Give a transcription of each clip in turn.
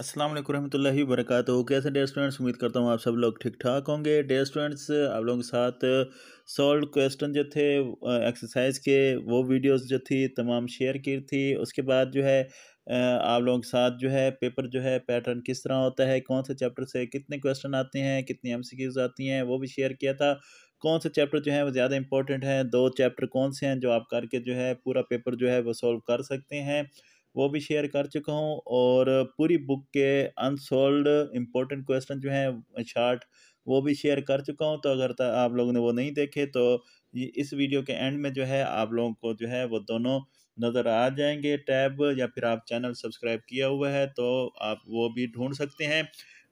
असलम वरहमल वरक कैसे डेयर स्टूडेंट्स उम्मीद करता हूँ आप सब लोग ठीक ठाक होंगे डेयर स्टूडेंट्स आप लोगों के साथ सॉल्व क्वेश्चन जो थे एक्सरसाइज के वो वीडियोस जो थी तमाम शेयर की थी उसके बाद जो है आप लोगों के साथ जो है पेपर जो है पैटर्न किस तरह होता है कौन से चैप्टर से कितने क्वेश्चन आते हैं कितनी एमसीक्यूज आती हैं वो भी शेयर किया था कौन से चैप्टर जो है वो ज़्यादा इंपॉर्टेंट हैं दो चैप्टर कौन से हैं जो आप करके जो है पूरा पेपर जो है वो सॉल्व कर सकते हैं वो भी शेयर कर चुका हूँ और पूरी बुक के अनसोल्ड इम्पोर्टेंट क्वेश्चन जो हैं शार्ट वो भी शेयर कर चुका हूँ तो अगर आप लोगों ने वो नहीं देखे तो इस वीडियो के एंड में जो है आप लोगों को जो है वो दोनों नज़र आ जाएंगे टैब या फिर आप चैनल सब्सक्राइब किया हुआ है तो आप वो भी ढूंढ सकते हैं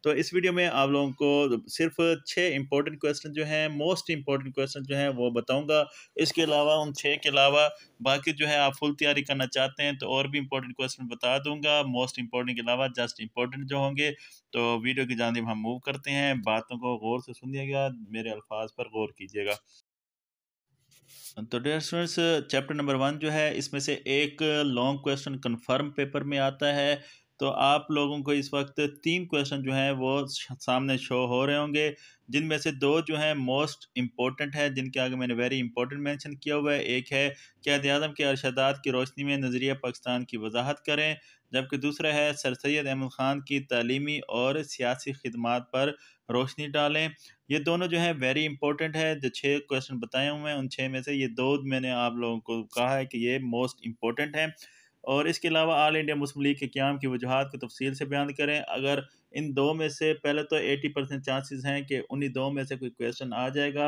तो इस वीडियो में आप लोगों को सिर्फ छः इंपॉर्टेंट क्वेश्चन जो हैं मोस्ट इंपॉर्टेंट क्वेश्चन जो हैं वो बताऊंगा इसके अलावा उन छः के अलावा बाकी जो है आप फुल तैयारी करना चाहते हैं तो और भी इंपॉर्टेंट क्वेश्चन बता दूंगा मोस्ट इंपॉर्टेंट के अलावा जस्ट इंपॉर्टेंट जो होंगे तो वीडियो की जानब हम मूव करते हैं बातों को गौर से सुनिएगा मेरे अल्फाज पर गौर कीजिएगा तो dear students chapter number one जो है इसमें से एक लॉन्ग क्वेश्चन कंफर्म पेपर में आता है तो आप लोगों को इस वक्त तीन क्वेश्चन जो हैं वो सामने शो हो रहे होंगे जिनमें से दो जो हैं मोस्ट इम्पॉर्टेंट है जिनके आगे मैंने वेरी इंपॉर्टेंट मेंशन किया हुआ है एक है कैद आजम के अरशदात की रोशनी में नज़रिया पाकिस्तान की वजाहत करें जबकि दूसरा है सर सैद अहमद ख़ान की तलीमी और सियासी खदमात पर रोशनी डालें ये दोनों जो हैं वेरी इंपॉर्टेंट है जो छः क्वेश्चन बताए हुए हैं उन छः में से ये दो मैंने आप लोगों को कहा है कि ये मोस्ट इम्पॉर्टेंट हैं और इसके अलावा आल इंडिया मुस्लिम लीग के क्याम की वजूहत को तफसील से बयान करें अगर इन दो में से पहले तो एटी परसेंट चांसेस हैं कि उन्हीं दो में से कोई क्वेश्चन आ जाएगा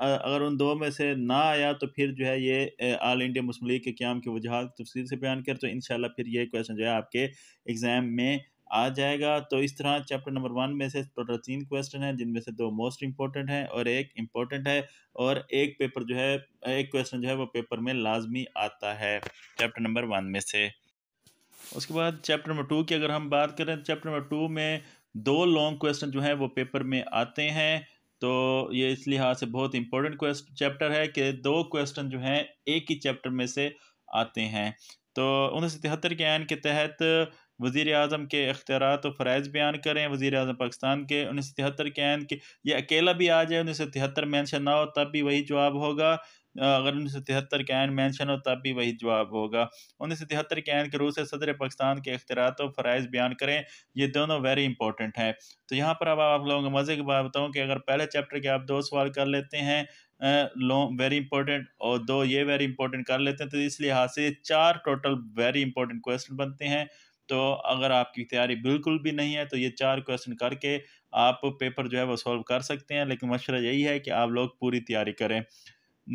अगर उन दो में से ना आया तो फिर जो है ये आल इंडिया मुस्लिम लीग के क्याम की वजूहत तफसील से बयान करें तो इन फिर ये क्वेश्चन जो है आपके एग्ज़ाम में आ जाएगा तो इस तरह चैप्टर नंबर वन में से टोटल तीन क्वेश्चन हैं जिनमें से दो मोस्ट इंपॉर्टेंट हैं और एक इम्पॉर्टेंट है और एक पेपर जो है एक क्वेश्चन जो है वो पेपर में लाजमी आता है चैप्टर नंबर वन में से उसके बाद चैप्टर नंबर टू की अगर हम बात करें चैप्टर नंबर टू में दो लॉन्ग क्वेश्चन जो हैं वो पेपर में आते हैं तो ये इस लिहाज से बहुत इंपॉर्टेंट क्वेश्चन चैप्टर है कि दो क्वेश्चन जो हैं एक ही चैप्टर में से आते हैं तो उन्नीस सौ तिहत्तर के आयन के तहत वज़ी अजम के अख्तियार और फ़रज़ बयान करें वज़ी अजम पाकिस्तान के उन्नीस सौ तिहत्तर के आन के ये अकेला भी आ जाए उन्नीस सौ तिहत्तर मैंशन ना हो तब भी वही जवाब होगा अगर उन्नीस सौ तिहत्तर के आन मैंशन हो तब भी वही जवाब होगा उन्नीस सौ तिहत्तर के आन के रूस सदर पाकिस्तान के अख्तियारत और फ़रज़ बयान करें ये दोनों वेरी इंपॉर्टेंट हैं तो यहाँ पर अब आप लोगों को मज़े के बाद बताऊँ कि अगर पहले चैप्टर के आप दो सवाल कर लेते हैं लॉन्ग वेरी इंपॉर्टेंट और दो ये वेरी इंपॉर्टेंट कर लेते हैं तो इसलिए लिहाज से चार टोटल वेरी इंपॉर्टेंट क्वेश्चन बनते हैं तो अगर आपकी तैयारी बिल्कुल भी नहीं है तो ये चार क्वेश्चन करके आप पेपर जो है वो सॉल्व कर सकते हैं लेकिन मशरा यही है कि आप लोग पूरी तैयारी करें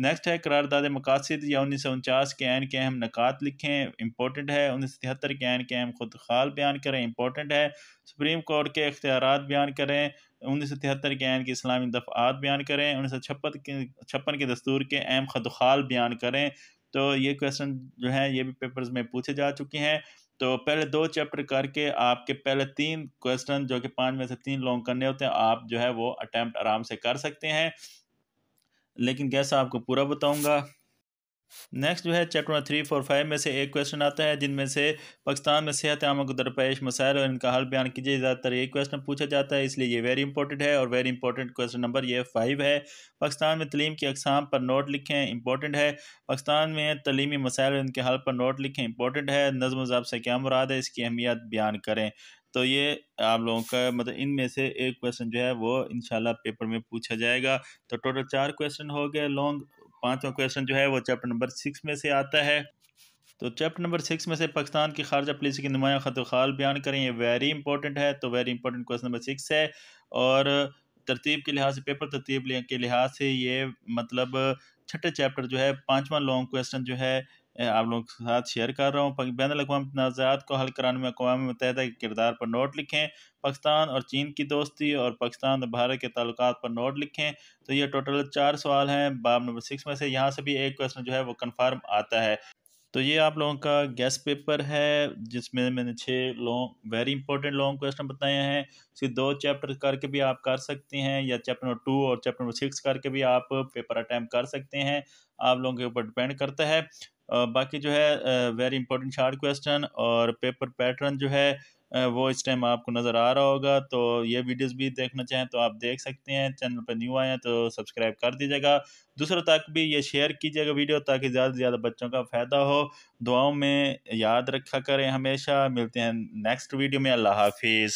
नेक्स्ट है करारदाद मकासद या उन्नीस सौ उनचास के एन के अहम नकात लिखें इंपॉर्टेंट है उन्नीस सौ तिहत्तर के एन के अहम खुद खाल बयान करें इंपॉर्टेंट है सुप्रीम कोर्ट के अख्तियार बयान करें उन्नीस सौ तिहत्तर के एन की इस्लामी दफ़ात बयान करें उन्नीस सौ छप्पन के छप्पन के दस्तूर के अहम खदखाल बयान करें तो ये क्वेश्चन जो है ये भी पेपर्स में पूछे जा चुके हैं तो पहले दो चैप्टर करके आपके पहले तीन क्वेश्चन जो कि पाँच में से तीन लॉन्ग करने होते हैं आप जो है वो अटैम्प्ट आराम से कर सकते हैं लेकिन कैसा आपको पूरा बताऊंगा नेक्स्ट जो है चैप्टर थ्री फोर फाइव में से एक क्वेश्चन आता है जिनमें से पाकिस्तान में सेहत आमा को दरपेश मसायल और इनका हल बयान कीजिए ज़्यादातर ये क्वेश्चन पूछा जाता है इसलिए ये वेरी इंपॉर्टेंट है और वेरी इंपॉर्टेंट क्वेश्चन नंबर ये फाइव है पाकिस्तान में तलीम की अकसाम पर नोट लिखें इंपॉर्टेंट है पाकिस्तान में तलीमी मसायल और इनके हल पर नोट लिखें इंपॉर्टेंट है नज़म जब से क्या मुराद है इसकी अहमियत बयान करें तो ये आप लोगों का मतलब इनमें से एक क्वेश्चन जो है वो इनशाला पेपर में पूछा जाएगा तो टोटल चार क्वेश्चन हो गए लॉन्ग पाँचवा क्वेश्चन जो है वो चैप्टर नंबर सिक्स में से आता है तो चैप्टर नंबर सिक्स में से पाकिस्तान की खारजा पॉलिसी की नुमाया ख़ाल बयान करें ये वेरी इंपॉर्टेंट है तो very important question number six है और तरतीब के लिहाज से पेपर तरतीब के लिहाज से ये मतलब छठे चैप्टर जो है पाँचवा लॉन्ग क्वेश्चन जो है आप लोगों के साथ शेयर कर रहा हूँ बैन अवी तनाज़ात को हल कराने में अकवा मुतहदा के किरदार पर नोट लिखें पाकिस्तान और चीन की दोस्ती और पाकिस्तान और भारत के ताल्लुक पर नोट लिखें तो ये टोटल चार सवाल हैं बाब नंबर सिक्स में से यहाँ से भी एक क्वेश्चन जो है वो कन्फर्म आता है तो ये आप लोगों का गैस पेपर है जिसमें मैंने छः long very important long question बताए हैं सिर्फ दो चैप्टर करके भी आप कर सकते हैं या चैप्टर नंबर टू और चैप्टर नंबर सिक्स करके भी आप पेपर अटैम्प कर सकते हैं आप लोगों के ऊपर डिपेंड करता है बाकी जो है वेरी इंपॉर्टेंट शार्ट क्वेश्चन और पेपर पैटर्न जो है वो इस टाइम आपको नज़र आ रहा होगा तो ये वीडियोस भी देखना चाहें तो आप देख सकते हैं चैनल पर न्यू आए हैं तो सब्सक्राइब कर दीजिएगा दूसरों तक भी ये शेयर कीजिएगा वीडियो ताकि ज़्यादा से ज़्यादा बच्चों का फ़ायदा हो दुआओं में याद रखा करें हमेशा मिलते हैं नेक्स्ट वीडियो में अल्लाह हाफिज़